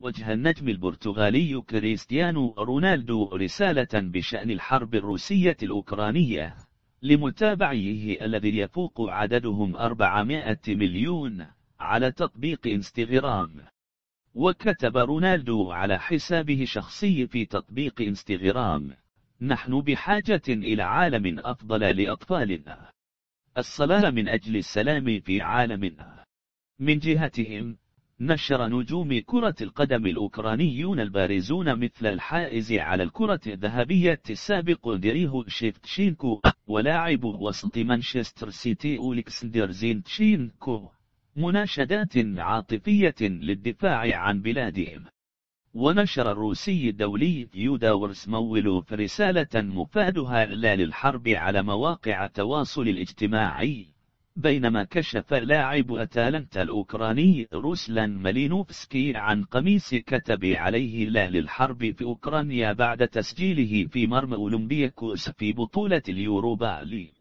وجه النجم البرتغالي كريستيانو رونالدو رسالة بشأن الحرب الروسية الأوكرانية لمتابعيه الذي يفوق عددهم 400 مليون على تطبيق انستغرام وكتب رونالدو على حسابه الشخصي في تطبيق انستغرام نحن بحاجة إلى عالم أفضل لأطفالنا الصلاة من أجل السلام في عالمنا من جهتهم نشر نجوم كرة القدم الأوكرانيون البارزون مثل الحائز على الكرة الذهبية السابق ديريهو شيفتشينكو ولاعب وسط مانشستر سيتي أولكسندر زينتشينكو مناشدات عاطفية للدفاع عن بلادهم ونشر الروسي الدولي يودا في رسالة مفادها لا للحرب على مواقع التواصل الاجتماعي بينما كشف لاعب أتالنتا الأوكراني روسلان مالينوفسكي عن قميص كتب عليه لا للحرب في أوكرانيا بعد تسجيله في مرمى أولمبياكوس في بطولة اليوروبا ليج